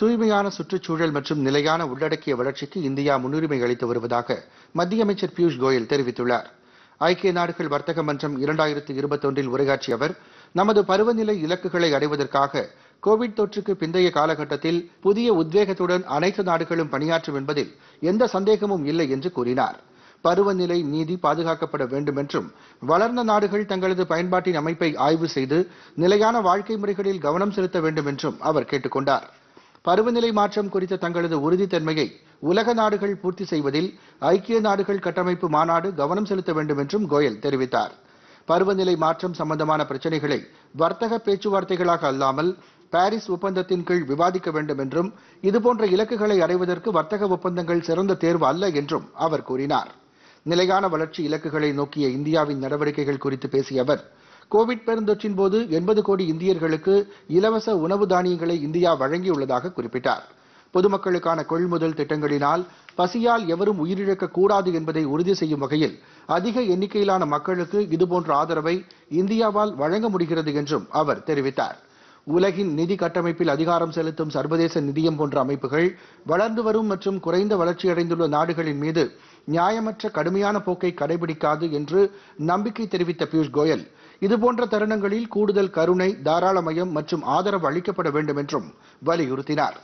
தூய்மையான சுற்றுச்சூழல் மற்றும் நிலையான உள்ளடக்கிய வளர்ச்சிக்கு இந்தியா முன்னுரிமை அளித்து வருவதாக மத்திய அமைச்சர் பியூஷ் கோயல் தெரிவித்துள்ளார் ஐக்கிய நாடுகள் வர்த்தக மன்றம் இரண்டாயிரத்து இருபத்தொன்றில் உரையாற்றிய அவர் நமது பருவநிலை இலக்குகளை அடைவதற்காக கோவிட் தொற்றுக்கு பிந்தைய காலகட்டத்தில் புதிய உத்வேகத்துடன் அனைத்து நாடுகளும் பணியாற்றும் என்பதில் எந்த சந்தேகமும் இல்லை என்று கூறினார் பருவநிலை நீதி பாதுகாக்கப்பட வேண்டும் என்றும் வளர்ந்த நாடுகள் தங்களது பயன்பாட்டின் அமைப்பை ஆய்வு செய்து நிலையான வாழ்க்கை முறைகளில் கவனம் செலுத்த வேண்டும் என்றும் அவர் கேட்டுக் கொண்டாா் பருவநிலை மாற்றம் குறித்த தங்களது உறுதித்தன்மையை உலக நாடுகள் பூர்த்தி செய்வதில் ஐக்கிய நாடுகள் கட்டமைப்பு மாநாடு கவனம் செலுத்த வேண்டும் என்றும் கோயல் தெரிவித்தார் பருவநிலை மாற்றம் சம்பந்தமான பிரச்சினைகளை வர்த்தக பேச்சுவார்த்தைகளாக அல்லாமல் பாரிஸ் ஒப்பந்தத்தின் கீழ் விவாதிக்க வேண்டும் என்றும் இதுபோன்ற இலக்குகளை அடைவதற்கு வர்த்தக ஒப்பந்தங்கள் சிறந்த தேர்வு அல்ல என்றும் அவர் கூறினார் நிலையான வளர்ச்சி இலக்குகளை நோக்கிய இந்தியாவின் நடவடிக்கைகள் குறித்து பேசிய அவர் கோவிட் பெருந்தொற்றின் போது எண்பது கோடி இந்தியர்களுக்கு இலவச உணவு தானியங்களை இந்தியா வழங்கியுள்ளதாக குறிப்பிட்டார் பொதுமக்களுக்கான கொள்முதல் திட்டங்களினால் பசியால் எவரும் உயிரிழக்க கூடாது என்பதை உறுதி செய்யும் வகையில் அதிக எண்ணிக்கையிலான மக்களுக்கு இதுபோன்ற ஆதரவை இந்தியாவால் வழங்க முடிகிறது என்றும் அவர் தெரிவித்தார் உலகின் நிதி கட்டமைப்பில் அதிகாரம் செலுத்தும் சர்வதேச நிதியம் போன்ற அமைப்புகள் வளர்ந்து வரும் மற்றும் குறைந்த வளர்ச்சியடைந்துள்ள நாடுகளின் மீது நியாயமற்ற கடுமையான போக்கை கடைபிடிக்காது என்று நம்பிக்கை தெரிவித்த பியூஷ் கோயல் இதுபோன்ற தருணங்களில் கூடுதல் கருணை தாராளமயம் மற்றும் ஆதரவு அளிக்கப்பட வேண்டும் என்றும் வலியுறுத்தினார்